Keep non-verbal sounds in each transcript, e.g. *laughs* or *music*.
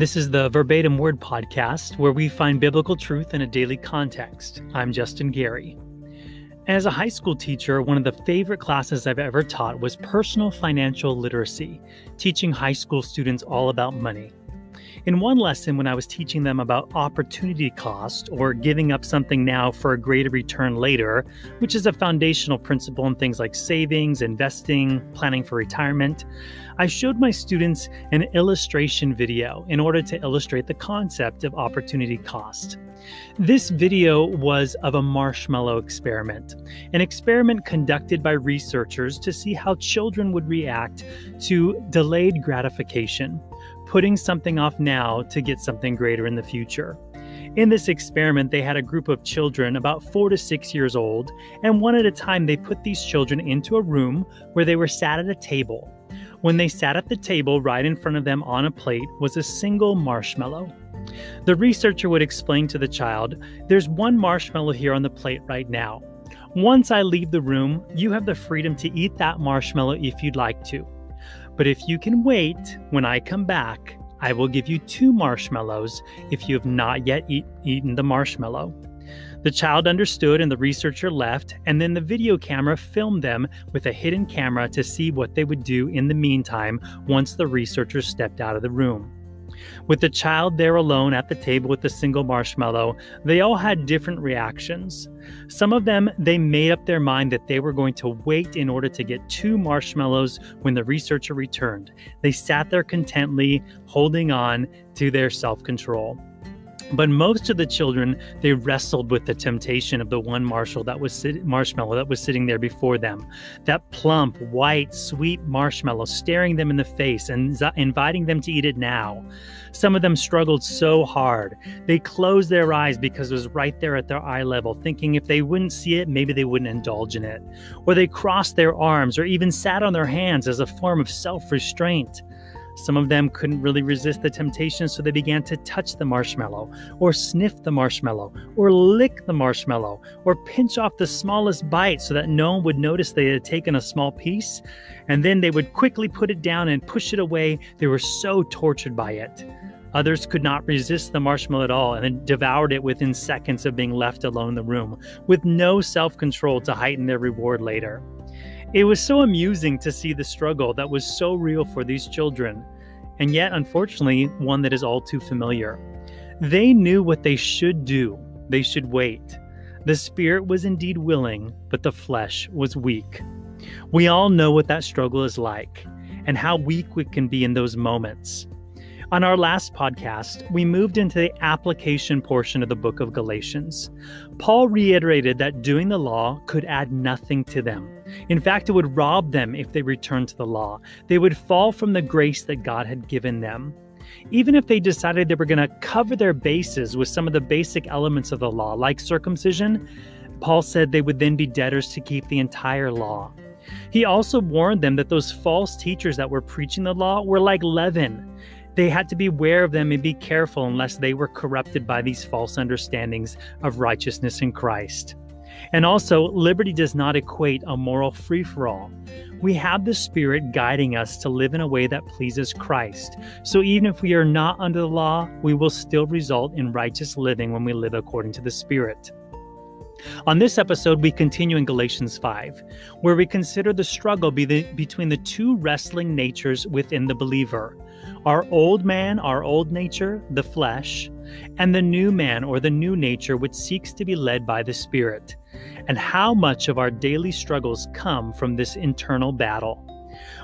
This is the Verbatim Word Podcast, where we find biblical truth in a daily context. I'm Justin Gary. As a high school teacher, one of the favorite classes I've ever taught was personal financial literacy, teaching high school students all about money. In one lesson, when I was teaching them about opportunity cost or giving up something now for a greater return later, which is a foundational principle in things like savings, investing, planning for retirement, I showed my students an illustration video in order to illustrate the concept of opportunity cost. This video was of a marshmallow experiment, an experiment conducted by researchers to see how children would react to delayed gratification putting something off now to get something greater in the future. In this experiment, they had a group of children about four to six years old, and one at a time they put these children into a room where they were sat at a table. When they sat at the table, right in front of them on a plate was a single marshmallow. The researcher would explain to the child there's one marshmallow here on the plate right now. Once I leave the room, you have the freedom to eat that marshmallow if you'd like to. But if you can wait, when I come back, I will give you two marshmallows if you have not yet eat, eaten the marshmallow. The child understood and the researcher left, and then the video camera filmed them with a hidden camera to see what they would do in the meantime once the researcher stepped out of the room. With the child there alone at the table with the single marshmallow, they all had different reactions. Some of them, they made up their mind that they were going to wait in order to get two marshmallows when the researcher returned. They sat there contently, holding on to their self control. But most of the children, they wrestled with the temptation of the one marshmallow that was sit- marshmallow that was sitting there before them, that plump, white, sweet marshmallow staring them in the face and z- inviting them to eat it now. Some of them struggled so hard they closed their eyes because it was right there at their eye level, thinking if they wouldn't see it, maybe they wouldn't indulge in it. Or they crossed their arms, or even sat on their hands as a form of self-restraint. Some of them couldn't really resist the temptation, so they began to touch the marshmallow, or sniff the marshmallow, or lick the marshmallow, or pinch off the smallest bite so that no one would notice they had taken a small piece. And then they would quickly put it down and push it away. They were so tortured by it. Others could not resist the marshmallow at all and devoured it within seconds of being left alone in the room, with no self control to heighten their reward later. It was so amusing to see the struggle that was so real for these children, and yet, unfortunately, one that is all too familiar. They knew what they should do, they should wait. The spirit was indeed willing, but the flesh was weak. We all know what that struggle is like and how weak we can be in those moments. On our last podcast, we moved into the application portion of the book of Galatians. Paul reiterated that doing the law could add nothing to them. In fact, it would rob them if they returned to the law. They would fall from the grace that God had given them. Even if they decided they were going to cover their bases with some of the basic elements of the law, like circumcision, Paul said they would then be debtors to keep the entire law. He also warned them that those false teachers that were preaching the law were like leaven. They had to be aware of them and be careful unless they were corrupted by these false understandings of righteousness in Christ. And also, liberty does not equate a moral free for all. We have the Spirit guiding us to live in a way that pleases Christ. So even if we are not under the law, we will still result in righteous living when we live according to the Spirit. On this episode, we continue in Galatians 5, where we consider the struggle be the, between the two wrestling natures within the believer our old man, our old nature, the flesh, and the new man or the new nature which seeks to be led by the Spirit, and how much of our daily struggles come from this internal battle.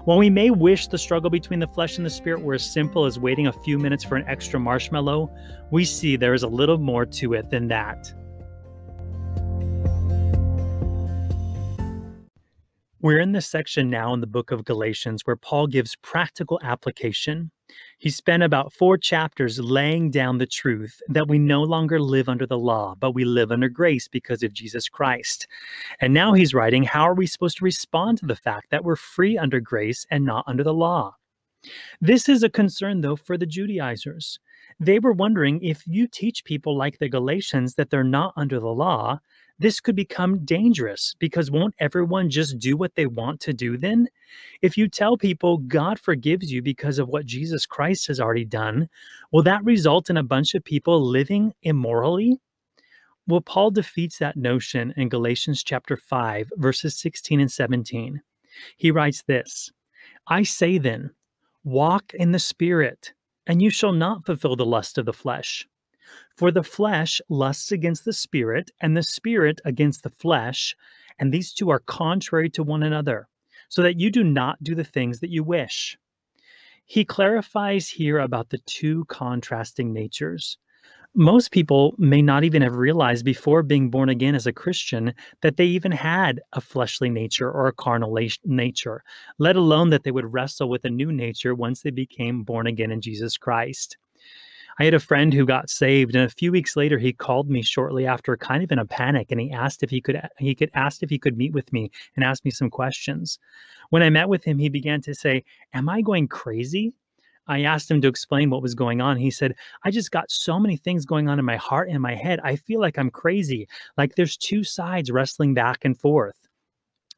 While we may wish the struggle between the flesh and the spirit were as simple as waiting a few minutes for an extra marshmallow, we see there is a little more to it than that. We're in this section now in the book of Galatians where Paul gives practical application he spent about four chapters laying down the truth that we no longer live under the law, but we live under grace because of Jesus Christ. And now he's writing, How are we supposed to respond to the fact that we're free under grace and not under the law? This is a concern, though, for the Judaizers. They were wondering if you teach people like the Galatians that they're not under the law, this could become dangerous because won't everyone just do what they want to do then? If you tell people God forgives you because of what Jesus Christ has already done, will that result in a bunch of people living immorally? Well, Paul defeats that notion in Galatians chapter 5, verses 16 and 17. He writes this I say then, walk in the Spirit, and you shall not fulfill the lust of the flesh. For the flesh lusts against the spirit, and the spirit against the flesh, and these two are contrary to one another, so that you do not do the things that you wish. He clarifies here about the two contrasting natures. Most people may not even have realized before being born again as a Christian that they even had a fleshly nature or a carnal nature, let alone that they would wrestle with a new nature once they became born again in Jesus Christ. I had a friend who got saved, and a few weeks later, he called me shortly after, kind of in a panic, and he asked if he could he could asked if he could meet with me and asked me some questions. When I met with him, he began to say, "Am I going crazy?" I asked him to explain what was going on. He said, I just got so many things going on in my heart and my head. I feel like I'm crazy. Like there's two sides wrestling back and forth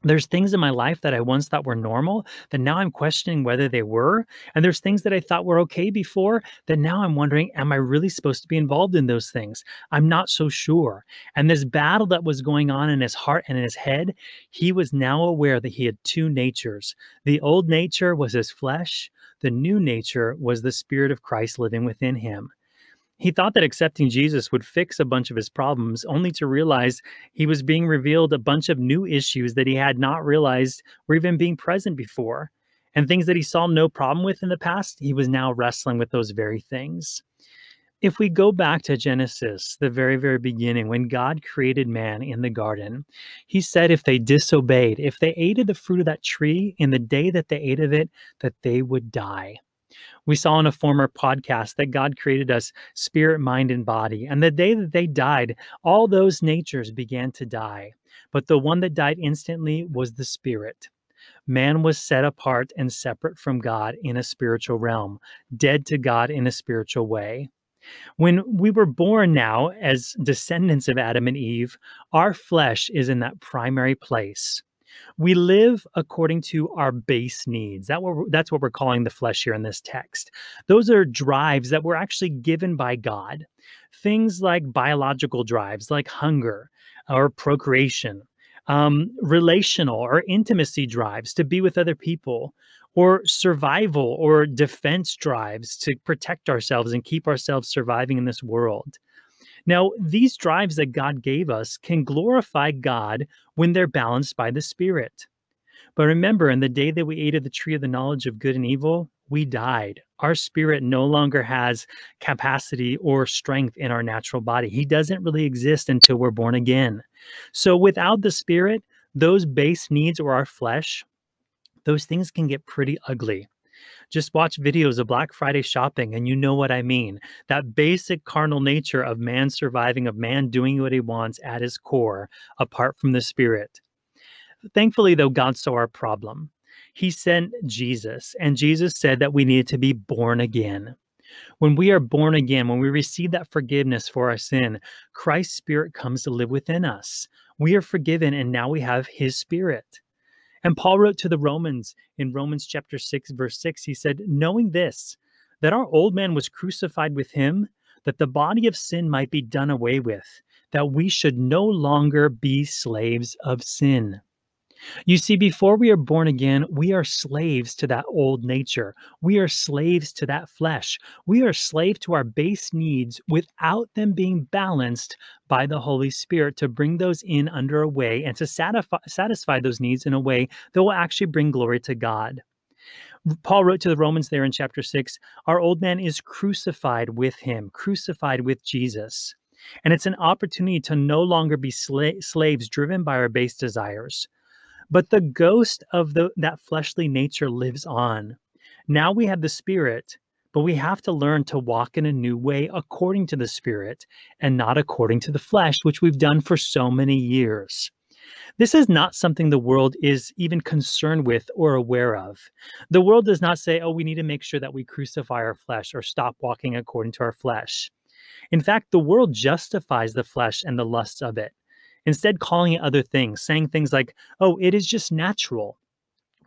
there's things in my life that I once thought were normal that now I'm questioning whether they were. And there's things that I thought were okay before that now I'm wondering, am I really supposed to be involved in those things? I'm not so sure. And this battle that was going on in his heart and in his head, he was now aware that he had two natures. The old nature was his flesh, the new nature was the spirit of Christ living within him. He thought that accepting Jesus would fix a bunch of his problems, only to realize he was being revealed a bunch of new issues that he had not realized were even being present before. And things that he saw no problem with in the past, he was now wrestling with those very things. If we go back to Genesis, the very, very beginning, when God created man in the garden, he said if they disobeyed, if they ate of the fruit of that tree in the day that they ate of it, that they would die. We saw in a former podcast that God created us spirit, mind, and body. And the day that they died, all those natures began to die. But the one that died instantly was the spirit. Man was set apart and separate from God in a spiritual realm, dead to God in a spiritual way. When we were born now as descendants of Adam and Eve, our flesh is in that primary place. We live according to our base needs. That that's what we're calling the flesh here in this text. Those are drives that were actually given by God. Things like biological drives, like hunger or procreation, um, relational or intimacy drives to be with other people, or survival or defense drives to protect ourselves and keep ourselves surviving in this world. Now, these drives that God gave us can glorify God when they're balanced by the Spirit. But remember, in the day that we ate of the tree of the knowledge of good and evil, we died. Our spirit no longer has capacity or strength in our natural body. He doesn't really exist until we're born again. So, without the spirit, those base needs or our flesh, those things can get pretty ugly. Just watch videos of Black Friday shopping and you know what I mean. That basic carnal nature of man surviving, of man doing what he wants at his core, apart from the spirit. Thankfully, though, God saw our problem. He sent Jesus, and Jesus said that we needed to be born again. When we are born again, when we receive that forgiveness for our sin, Christ's Spirit comes to live within us. We are forgiven, and now we have His Spirit. And Paul wrote to the Romans in Romans chapter 6, verse 6, he said, Knowing this, that our old man was crucified with him, that the body of sin might be done away with, that we should no longer be slaves of sin. You see, before we are born again, we are slaves to that old nature. We are slaves to that flesh. We are slave to our base needs without them being balanced by the Holy Spirit to bring those in under a way and to satisfy, satisfy those needs in a way that will actually bring glory to God. Paul wrote to the Romans there in chapter 6 Our old man is crucified with him, crucified with Jesus. And it's an opportunity to no longer be sla- slaves driven by our base desires. But the ghost of the, that fleshly nature lives on. Now we have the spirit, but we have to learn to walk in a new way according to the spirit and not according to the flesh, which we've done for so many years. This is not something the world is even concerned with or aware of. The world does not say, oh, we need to make sure that we crucify our flesh or stop walking according to our flesh. In fact, the world justifies the flesh and the lusts of it. Instead, calling it other things, saying things like, oh, it is just natural,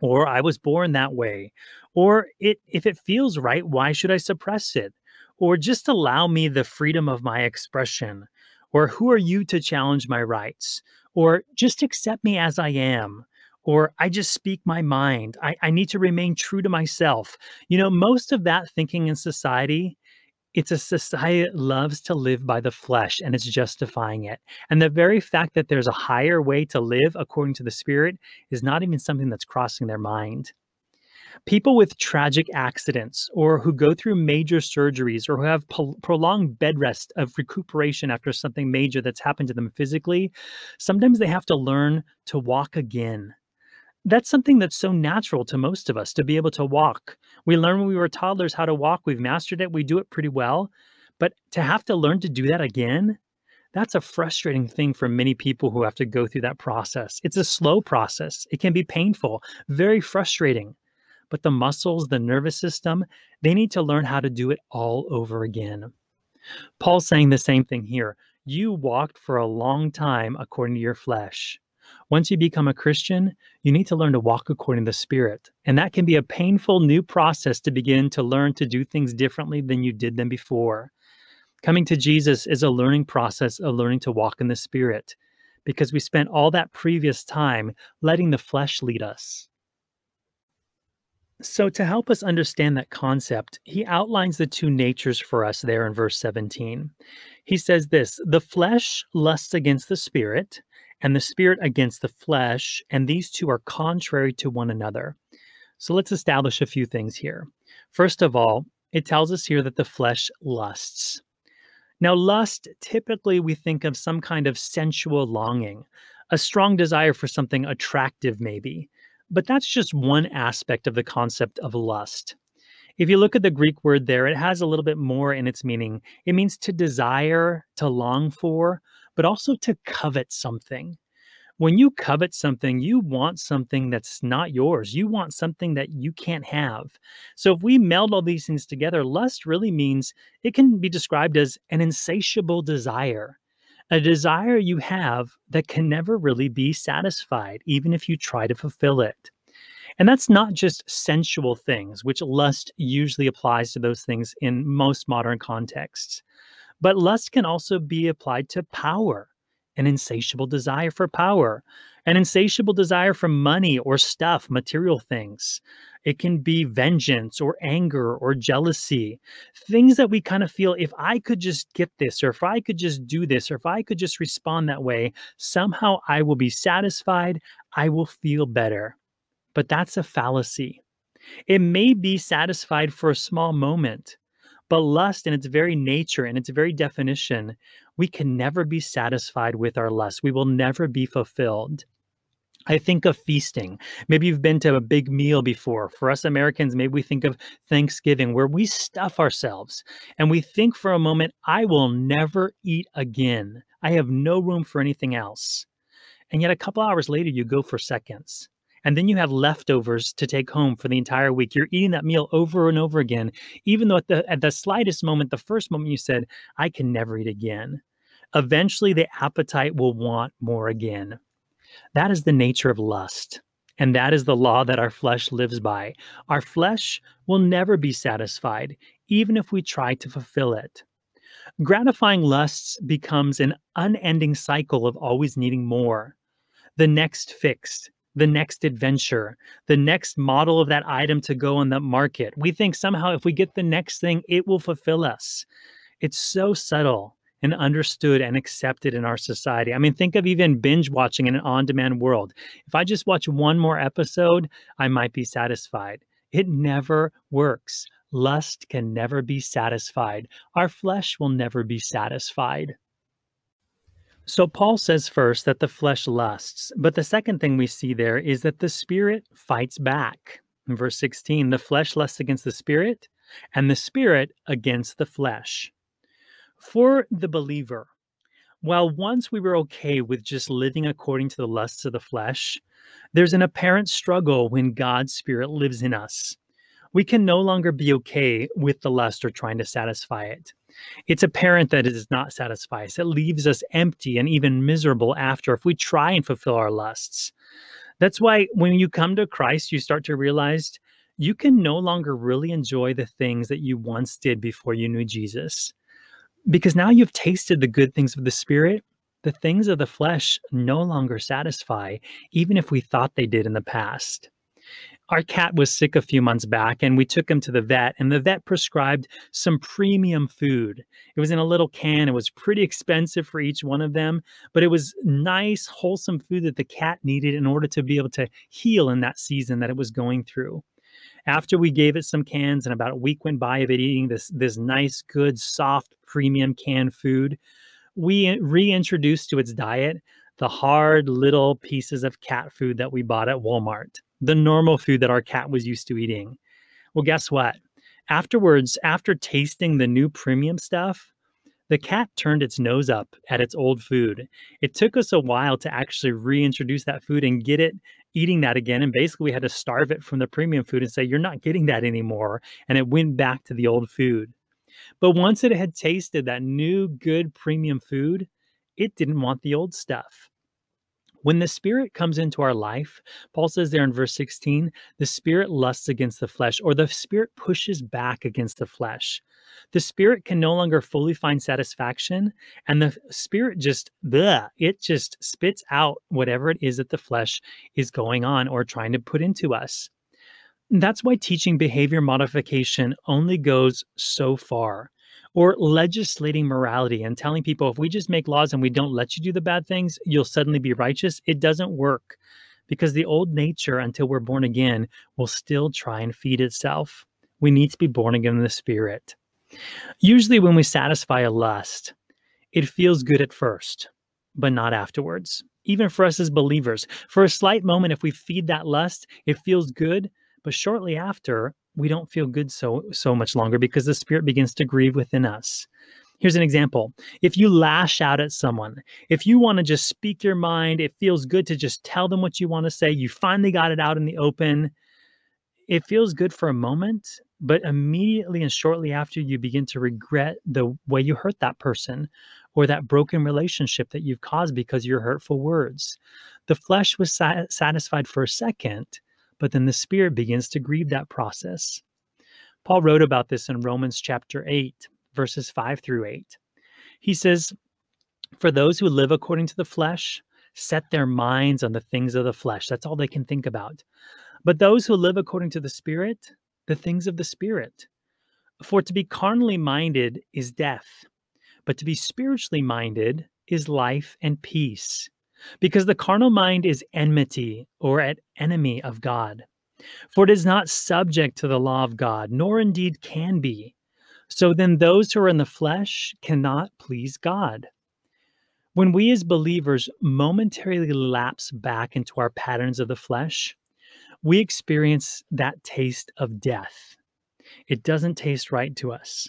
or I was born that way, or it, if it feels right, why should I suppress it? Or just allow me the freedom of my expression, or who are you to challenge my rights, or just accept me as I am or I just speak my mind. I, I, need to remain true to myself. You know, most of that thinking in society it's a society that loves to live by the flesh and it's justifying it. And the very fact that there's a higher way to live according to the spirit is not even something that's crossing their mind. People with tragic accidents or who go through major surgeries or who have prolonged bed rest of recuperation after something major that's happened to them physically, sometimes they have to learn to walk again that's something that's so natural to most of us to be able to walk. We learned when we were toddlers how to walk, we've mastered it, we do it pretty well. But to have to learn to do that again, that's a frustrating thing for many people who have to go through that process. It's a slow process, it can be painful, very frustrating. But the muscles, the nervous system, they need to learn how to do it all over again. Paul's saying the same thing here. You walked for a long time according to your flesh. Once you become a Christian, you need to learn to walk according to the Spirit. And that can be a painful new process to begin to learn to do things differently than you did them before. Coming to Jesus is a learning process of learning to walk in the Spirit because we spent all that previous time letting the flesh lead us. So, to help us understand that concept, he outlines the two natures for us there in verse 17. He says this the flesh lusts against the spirit, and the spirit against the flesh, and these two are contrary to one another. So let's establish a few things here. First of all, it tells us here that the flesh lusts. Now, lust, typically we think of some kind of sensual longing, a strong desire for something attractive, maybe. But that's just one aspect of the concept of lust. If you look at the Greek word there, it has a little bit more in its meaning. It means to desire, to long for, but also to covet something. When you covet something, you want something that's not yours. You want something that you can't have. So, if we meld all these things together, lust really means it can be described as an insatiable desire, a desire you have that can never really be satisfied, even if you try to fulfill it. And that's not just sensual things, which lust usually applies to those things in most modern contexts. But lust can also be applied to power, an insatiable desire for power, an insatiable desire for money or stuff, material things. It can be vengeance or anger or jealousy, things that we kind of feel if I could just get this, or if I could just do this, or if I could just respond that way, somehow I will be satisfied, I will feel better. But that's a fallacy. It may be satisfied for a small moment, but lust, in its very nature and its very definition, we can never be satisfied with our lust. We will never be fulfilled. I think of feasting. Maybe you've been to a big meal before. For us Americans, maybe we think of Thanksgiving where we stuff ourselves and we think for a moment, I will never eat again. I have no room for anything else. And yet, a couple hours later, you go for seconds. And then you have leftovers to take home for the entire week. You're eating that meal over and over again, even though at the, at the slightest moment, the first moment you said, I can never eat again. Eventually, the appetite will want more again. That is the nature of lust. And that is the law that our flesh lives by. Our flesh will never be satisfied, even if we try to fulfill it. Gratifying lusts becomes an unending cycle of always needing more. The next fix, the next adventure, the next model of that item to go on the market. We think somehow if we get the next thing, it will fulfill us. It's so subtle and understood and accepted in our society. I mean, think of even binge watching in an on demand world. If I just watch one more episode, I might be satisfied. It never works. Lust can never be satisfied. Our flesh will never be satisfied. So Paul says first that the flesh lusts, but the second thing we see there is that the spirit fights back. In verse 16, the flesh lusts against the spirit, and the spirit against the flesh. For the believer, while once we were okay with just living according to the lusts of the flesh, there's an apparent struggle when God's spirit lives in us. We can no longer be okay with the lust or trying to satisfy it. It's apparent that it does not satisfy us. It leaves us empty and even miserable after if we try and fulfill our lusts. That's why when you come to Christ, you start to realize you can no longer really enjoy the things that you once did before you knew Jesus. Because now you've tasted the good things of the Spirit, the things of the flesh no longer satisfy, even if we thought they did in the past our cat was sick a few months back and we took him to the vet and the vet prescribed some premium food. It was in a little can. It was pretty expensive for each one of them, but it was nice, wholesome food that the cat needed in order to be able to heal in that season that it was going through. After we gave it some cans and about a week went by of it eating this this nice, good, soft premium canned food, we reintroduced to its diet the hard little pieces of cat food that we bought at Walmart the normal food that our cat was used to eating. Well, guess what? Afterwards, after tasting the new premium stuff, the cat turned its nose up at its old food. It took us a while to actually reintroduce that food and get it eating that again. And basically, we had to starve it from the premium food and say, You're not getting that anymore. And it went back to the old food. But once it had tasted that new, good premium food, it didn't want the old stuff. When the Spirit comes into our life, Paul says there in verse 16, the Spirit lusts against the flesh, or the Spirit pushes back against the flesh. The Spirit can no longer fully find satisfaction, and the Spirit just, the it just spits out whatever it is that the flesh is going on or trying to put into us. That's why teaching behavior modification only goes so far or legislating morality and telling people if we just make laws and we don't let you do the bad things, you'll suddenly be righteous. It doesn't work because the old nature, until we're born again, will still try and feed itself. We need to be born again in the spirit. Usually, when we satisfy a lust, it feels good at first, but not afterwards. Even for us as believers, for a slight moment, if we feed that lust, it feels good, but shortly after, we don't feel good so so much longer because the spirit begins to grieve within us. Here's an example. If you lash out at someone, if you want to just speak your mind, it feels good to just tell them what you want to say. You finally got it out in the open. It feels good for a moment, but immediately and shortly after, you begin to regret the way you hurt that person or that broken relationship that you've caused because your hurtful words. The flesh was sat- satisfied for a second, but then the Spirit begins to grieve that process. Paul wrote about this in Romans chapter 8, verses 5 through 8. He says, For those who live according to the flesh set their minds on the things of the flesh. That's all they can think about. But those who live according to the Spirit, the things of the Spirit. For to be carnally minded is death, but to be spiritually minded is life and peace. Because the carnal mind is enmity or at enemy of God. For it is not subject to the law of God, nor indeed can be. So then those who are in the flesh cannot please God. When we as believers momentarily lapse back into our patterns of the flesh, we experience that taste of death. It doesn't taste right to us,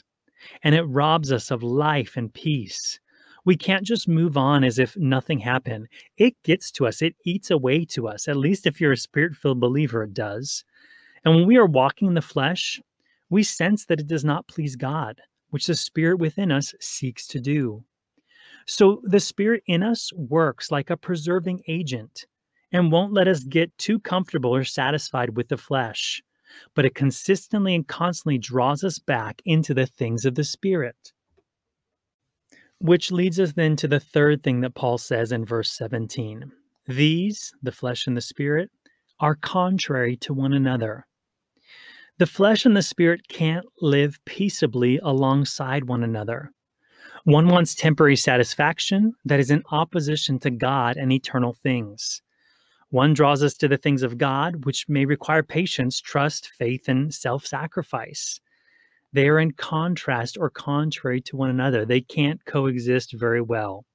and it robs us of life and peace we can't just move on as if nothing happened. It gets to us, it eats away to us. At least if you're a spirit filled believer, it does. And when we are walking in the flesh, we sense that it does not please God, which the spirit within us seeks to do. So the spirit in us works like a preserving agent and won't let us get too comfortable or satisfied with the flesh, but it consistently and constantly draws us back into the things of the spirit. Which leads us then to the third thing that Paul says in verse 17 These, the flesh and the spirit, are contrary to one another. The flesh and the spirit can't live peaceably alongside one another. One wants temporary satisfaction that is in opposition to God and eternal things. One draws us to the things of God, which may require patience, trust, faith, and self sacrifice. They are in contrast or contrary to one another. They can't coexist very well.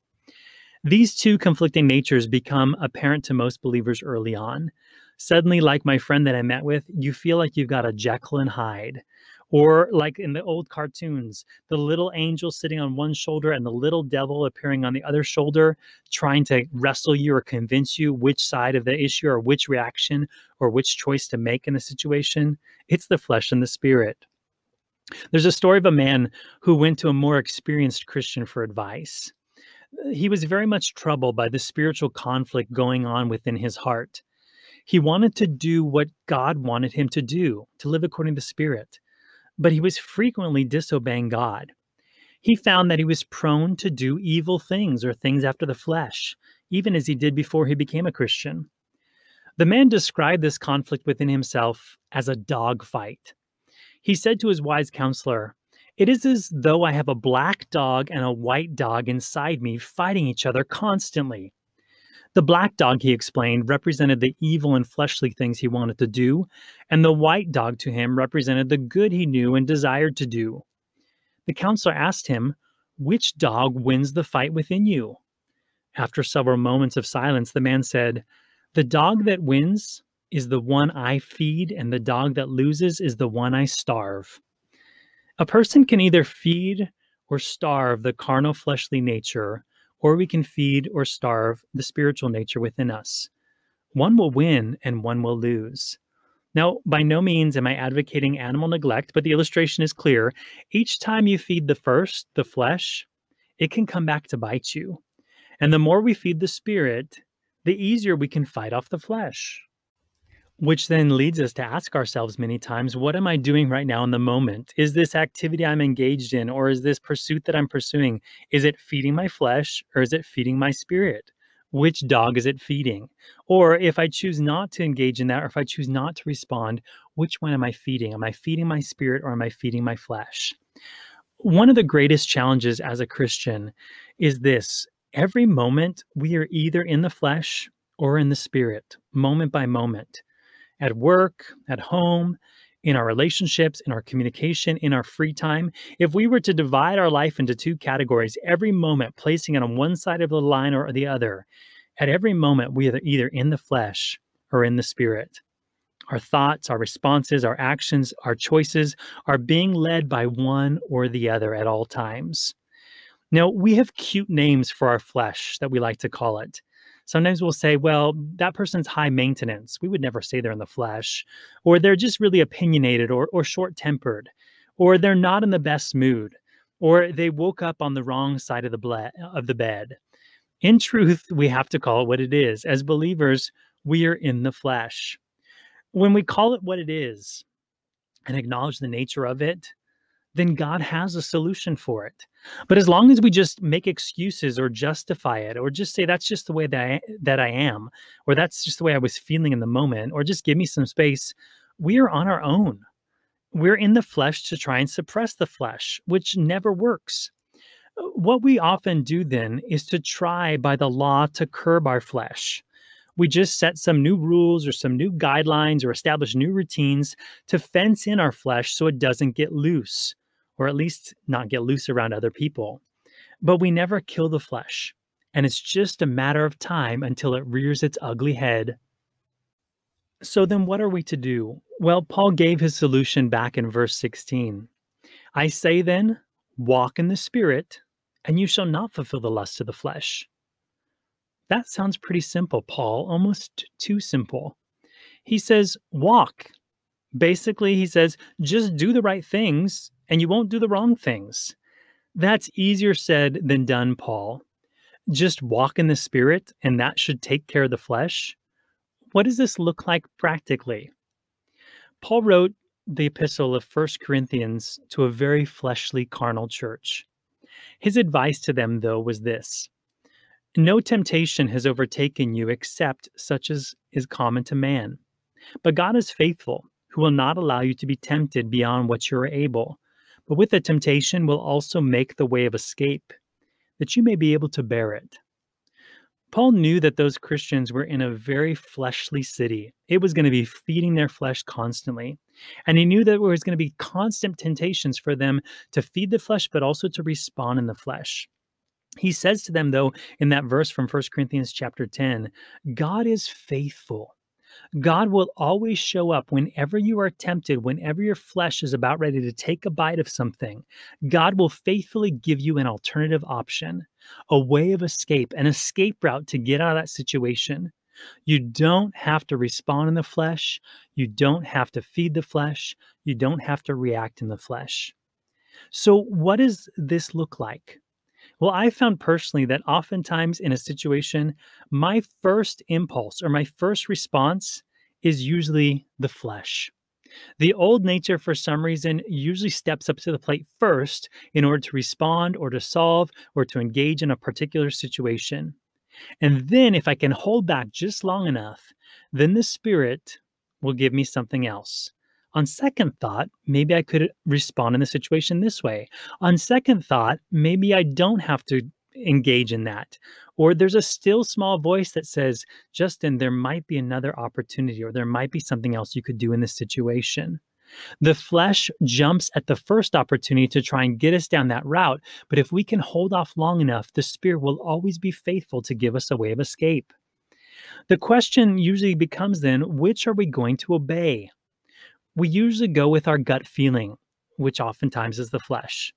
These two conflicting natures become apparent to most believers early on. Suddenly, like my friend that I met with, you feel like you've got a Jekyll and Hyde. Or, like in the old cartoons, the little angel sitting on one shoulder and the little devil appearing on the other shoulder, trying to wrestle you or convince you which side of the issue or which reaction or which choice to make in the situation. It's the flesh and the spirit. There's a story of a man who went to a more experienced Christian for advice. Uh, he was very much troubled by the spiritual conflict going on within his heart. He wanted to do what God wanted him to do, to live according to the Spirit, but he was frequently disobeying God. He found that he was prone to do evil things or things after the flesh, even as he did before he became a Christian. The man described this conflict within himself as a dogfight he said to his wise counselor, It is as though I have a black dog and a white dog inside me fighting each other constantly. The black dog, he explained, represented the evil and fleshly things he wanted to do, and the white dog to him represented the good he knew and desired to do. The counselor asked him, Which dog wins the fight within you? After several moments of silence, the man said, The dog that wins is the one I feed, and the dog that loses is the one I starve. A person can either feed or starve the carnal fleshly nature, or we can feed or starve the spiritual nature within us. One will win and one will lose. Now, by no means am I advocating animal neglect, but the illustration is clear. Each time you feed the first, the flesh, it can come back to bite you. And the more we feed the spirit, the easier we can fight off the flesh. Which then leads us to ask ourselves many times, what am I doing right now in the moment? Is this activity I'm engaged in, or is this pursuit that I'm pursuing, is it feeding my flesh or is it feeding my spirit? Which dog is it feeding? Or if I choose not to engage in that, or if I choose not to respond, which one am I feeding? Am I feeding my spirit or am I feeding my flesh? One of the greatest challenges as a Christian is this every moment we are either in the flesh or in the spirit, moment by moment at work, at home, in our relationships, in our communication, in our free time. If we were to divide our life into two categories, every moment placing it on one side of the line or the other, at every moment we are either in the flesh or in the spirit. Our thoughts, our responses, our actions, our choices are being led by one or the other at all times. Now, we have cute names for our flesh that we like to call it. Sometimes we'll say, well, that person's high maintenance. We would never say they're in the flesh, or they're just really opinionated or, or short tempered, or they're not in the best mood, or they woke up on the wrong side of the, ble- of the bed. In truth, we have to call it what it is. As believers, we are in the flesh. When we call it what it is and acknowledge the nature of it, then God has a solution for it. But as long as we just make excuses or justify it or just say that's just the way that I, that I am or that's just the way I was feeling in the moment or just give me some space, we are on our own. We're in the flesh to try and suppress the flesh, which never works. What we often do then is to try by the law to curb our flesh. We just set some new rules or some new guidelines or establish new routines to fence in our flesh so it doesn't get loose, or at least not get loose around other people. But we never kill the flesh, and it's just a matter of time until it rears its ugly head. So then, what are we to do? Well, Paul gave his solution back in verse 16. I say then, walk in the Spirit, and you shall not fulfill the lust of the flesh. That sounds pretty simple, Paul, almost too simple. He says, walk. Basically, he says, just do the right things and you won't do the wrong things. That's easier said than done, Paul. Just walk in the spirit and that should take care of the flesh. What does this look like practically? Paul wrote the epistle of 1 Corinthians to a very fleshly, carnal church. His advice to them, though, was this no temptation has overtaken you except such as is common to man. But God is faithful, who will not allow you to be tempted beyond what you are able, but with the temptation will also make the way of escape, that you may be able to bear it. Paul knew that those Christians were in a very fleshly city. It was going to be feeding their flesh constantly. And he knew that there was going to be constant temptations for them to feed the flesh, but also to respond in the flesh. He says to them, though, in that verse from 1 Corinthians chapter 10, God is faithful. God will always show up whenever you are tempted, whenever your flesh is about ready to take a bite of something. God will faithfully give you an alternative option, a way of escape, an escape route to get out of that situation. You don't have to respond in the flesh. You don't have to feed the flesh. You don't have to react in the flesh. So, what does this look like? Well, I found personally that oftentimes in a situation, my first impulse or my first response is usually the flesh. The old nature, for some reason, usually steps up to the plate first in order to respond or to solve or to engage in a particular situation. And then, if I can hold back just long enough, then the spirit will give me something else. On second thought, maybe I could respond in the situation this way. On second thought, maybe I don't have to engage in that. Or there's a still small voice that says, Justin, there might be another opportunity or there might be something else you could do in this situation. The flesh jumps at the first opportunity to try and get us down that route, but if we can hold off long enough, the spirit will always be faithful to give us a way of escape. The question usually becomes then, which are we going to obey? we usually go with our gut feeling, which oftentimes is the flesh.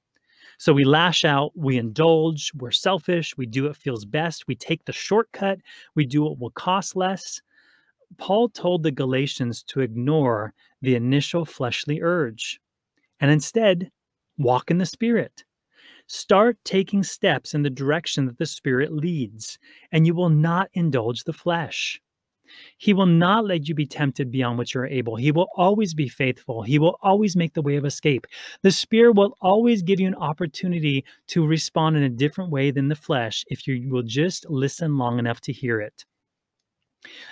So we lash out, we indulge, we're selfish, we do what feels best, we take the shortcut, we do what will cost less. Paul told the Galatians to ignore the initial fleshly urge and instead walk in the Spirit. Start taking steps in the direction that the Spirit leads, and you will not indulge the flesh. He will not let you be tempted beyond what you're able. He will always be faithful. He will always make the way of escape. The Spirit will always give you an opportunity to respond in a different way than the flesh if you will just listen long enough to hear it.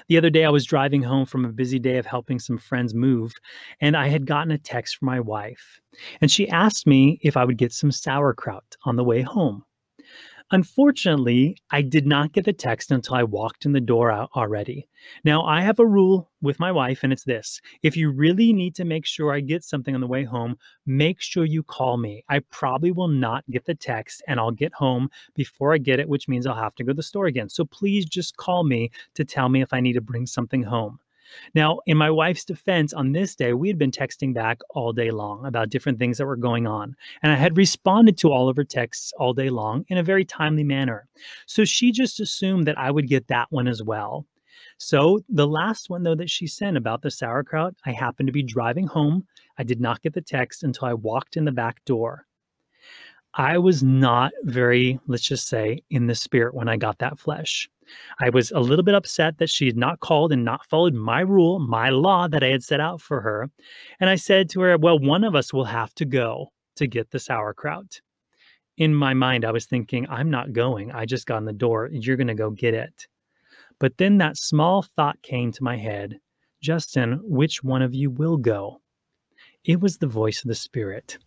The other day, I was driving home from a busy day of helping some friends move, and I had gotten a text from my wife. And she asked me if I would get some sauerkraut on the way home. Unfortunately, I did not get the text until I walked in the door already. Now, I have a rule with my wife, and it's this if you really need to make sure I get something on the way home, make sure you call me. I probably will not get the text, and I'll get home before I get it, which means I'll have to go to the store again. So please just call me to tell me if I need to bring something home. Now, in my wife's defense, on this day, we had been texting back all day long about different things that were going on. And I had responded to all of her texts all day long in a very timely manner. So she just assumed that I would get that one as well. So the last one, though, that she sent about the sauerkraut, I happened to be driving home. I did not get the text until I walked in the back door. I was not very, let's just say, in the spirit when I got that flesh. I was a little bit upset that she had not called and not followed my rule, my law that I had set out for her. And I said to her, Well, one of us will have to go to get the sauerkraut. In my mind, I was thinking, I'm not going. I just got in the door. You're going to go get it. But then that small thought came to my head Justin, which one of you will go? It was the voice of the Spirit.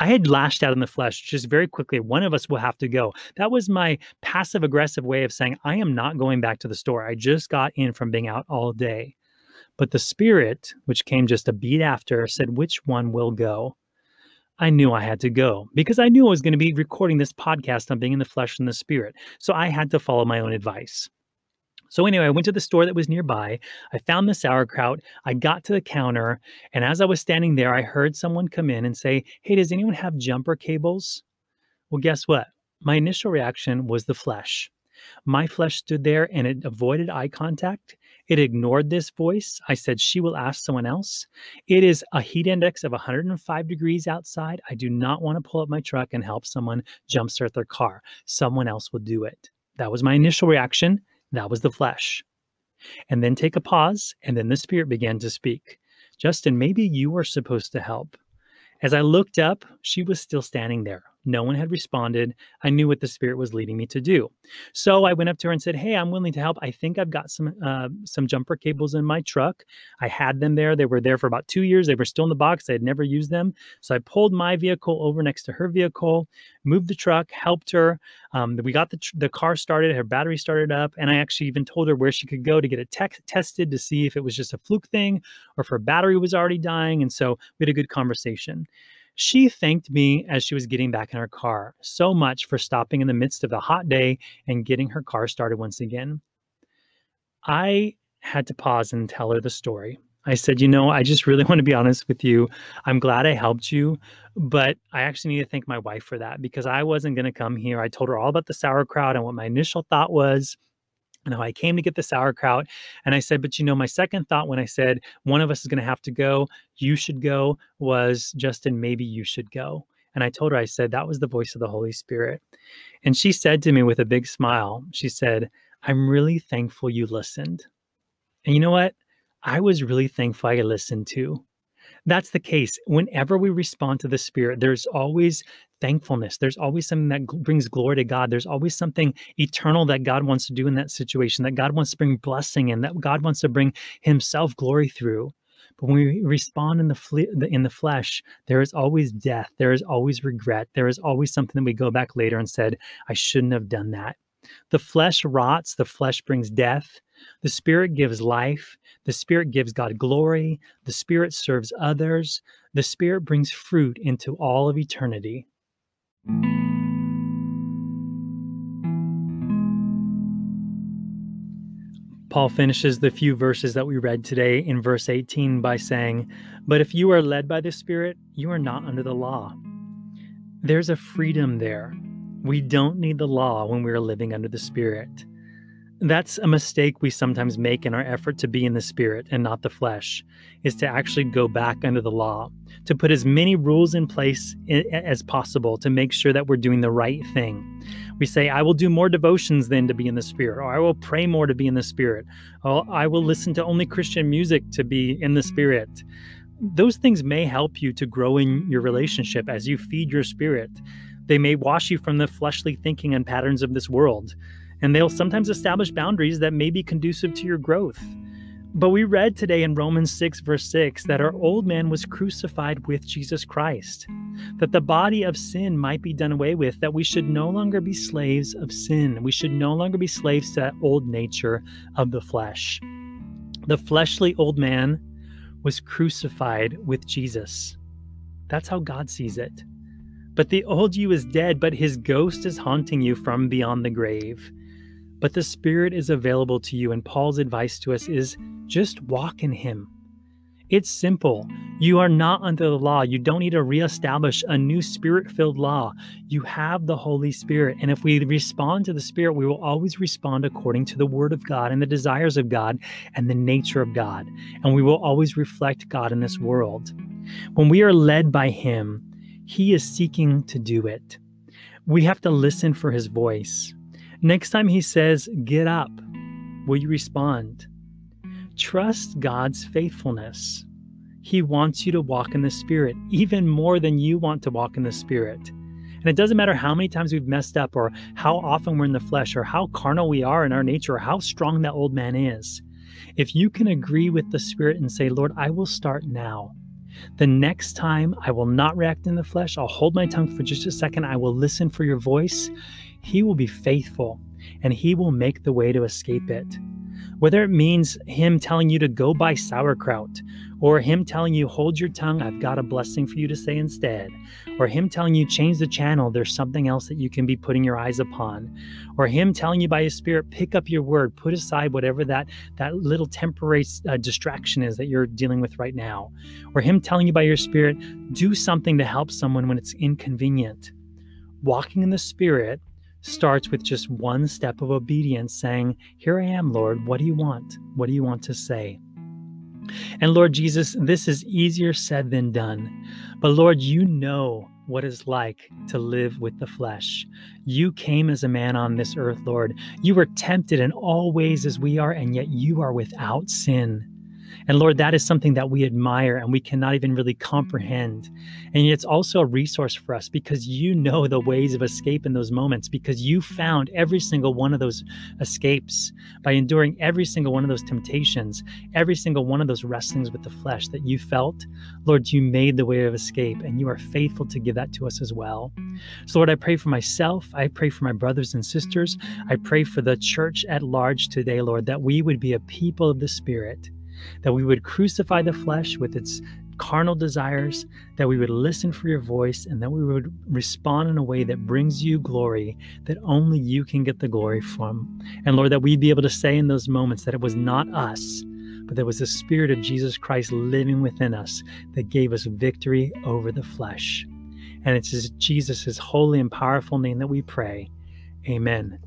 I had lashed out in the flesh just very quickly. One of us will have to go. That was my passive aggressive way of saying, I am not going back to the store. I just got in from being out all day. But the spirit, which came just a beat after, said, Which one will go? I knew I had to go because I knew I was going to be recording this podcast on being in the flesh and the spirit. So I had to follow my own advice. So, anyway, I went to the store that was nearby. I found the sauerkraut. I got to the counter. And as I was standing there, I heard someone come in and say, Hey, does anyone have jumper cables? Well, guess what? My initial reaction was the flesh. My flesh stood there and it avoided eye contact. It ignored this voice. I said, She will ask someone else. It is a heat index of 105 degrees outside. I do not want to pull up my truck and help someone jumpstart their car. Someone else will do it. That was my initial reaction. That was the flesh. And then take a pause, and then the spirit began to speak. Justin, maybe you were supposed to help. As I looked up, she was still standing there, no one had responded. I knew what the Spirit was leading me to do. So I went up to her and said, Hey, I'm willing to help. I think I've got some uh, some jumper cables in my truck. I had them there. They were there for about two years. They were still in the box. I had never used them. So I pulled my vehicle over next to her vehicle, moved the truck, helped her. Um, we got the, tr- the car started, her battery started up. And I actually even told her where she could go to get it te- tested to see if it was just a fluke thing or if her battery was already dying. And so we had a good conversation. She thanked me as she was getting back in her car so much for stopping in the midst of the hot day and getting her car started once again. I had to pause and tell her the story. I said, You know, I just really *laughs* want to be honest with you. I'm glad I helped you, but I actually need to thank my wife for that because I wasn't going to come here. I told her all about the sauerkraut and what my initial thought was. Now I came to get the sauerkraut and I said, but you know, my second thought when I said one of us is going to have to go, you should go, was Justin, maybe you should go. And I told her, I said, that was the voice of the Holy Spirit. And she said to me with a big smile, she said, I'm really thankful you listened. And you know what? I was really thankful I listened too. That's the case. Whenever we respond to the Spirit, there's always thankfulness. There's always something that brings glory to God. There's always something eternal that God wants to do in that situation, that God wants to bring blessing in, that God wants to bring Himself glory through. But when we respond in the, fle- in the flesh, there is always death. There is always regret. There is always something that we go back later and said, "I shouldn't have done that." The flesh rots. The flesh brings death. The Spirit gives life. The Spirit gives God glory. The Spirit serves others. The Spirit brings fruit into all of eternity. Paul finishes the few verses that we read today in verse 18 by saying, But if you are led by the Spirit, you are not under the law. There's a freedom there. We don't need the law when we are living under the Spirit. That's a mistake we sometimes make in our effort to be in the spirit and not the flesh, is to actually go back under the law, to put as many rules in place as possible to make sure that we're doing the right thing. We say, I will do more devotions than to be in the spirit, or I will pray more to be in the spirit, or I will listen to only Christian music to be in the spirit those things may help you to grow in your relationship as you feed your spirit. They may wash you from the fleshly thinking and patterns of this world and they'll sometimes establish boundaries that may be conducive to your growth. But we read today in Romans 6, verse 6, that our old man was crucified with Jesus Christ, that the body of sin might be done away with, that we should no longer be slaves of sin. We should no longer be slaves to that old nature of the flesh. The fleshly old man was crucified with Jesus. That's how God sees it. But the old you is dead, but his ghost is haunting you from beyond the grave. But the Spirit is available to you, and Paul's advice to us is just walk in Him. It's simple. You are not under the law. You don't need to reestablish a new spirit filled law. You have the Holy Spirit. And if we respond to the Spirit, we will always respond according to the Word of God and the desires of God and the nature of God. And we will always reflect God in this world. When we are led by Him, He is seeking to do it. We have to listen for His voice. Next time he says, Get up, will you respond? Trust God's faithfulness. He wants you to walk in the Spirit even more than you want to walk in the Spirit. And it doesn't matter how many times we've messed up or how often we're in the flesh or how carnal we are in our nature or how strong that old man is. If you can agree with the Spirit and say, Lord, I will start now. The next time I will not react in the flesh. I'll hold my tongue for just a second. I will listen for your voice. He will be faithful and He will make the way to escape it. Whether it means Him telling you to go buy sauerkraut, or Him telling you, hold your tongue, I've got a blessing for you to say instead, or Him telling you, change the channel, there's something else that you can be putting your eyes upon, or Him telling you by His Spirit, pick up your word, put aside whatever that, that little temporary uh, distraction is that you're dealing with right now, or Him telling you by your Spirit, do something to help someone when it's inconvenient. Walking in the Spirit starts with just one step of obedience, saying, Here I am, Lord. What do you want? What do you want to say? And Lord Jesus, this is easier said than done. But Lord, you know what it's like to live with the flesh. You came as a man on this earth, Lord. You were tempted in all ways as we are, and yet you are without sin. And Lord, that is something that we admire and we cannot even really mm-hmm. comprehend. And it's also a resource for us because you know the ways of escape in those moments because you found every single one of those escapes by enduring every single one of those temptations, every single one of those wrestlings with the flesh that you felt. Lord, you made the way of escape and you are faithful to give that to us as well. So, Lord, I pray for myself. I pray for my brothers and sisters. I pray for the church at large today, Lord, that we would be a people of the Spirit that we would crucify the flesh with its carnal desires, that we would listen for your voice, and that we would respond in a way that brings you glory that only you can get the glory from. And Lord, that we'd be able to say in those moments that it was not us, but that was the Spirit of Jesus Christ living within us that gave us victory over the flesh. And it's Jesus' holy and powerful name that we pray. Amen.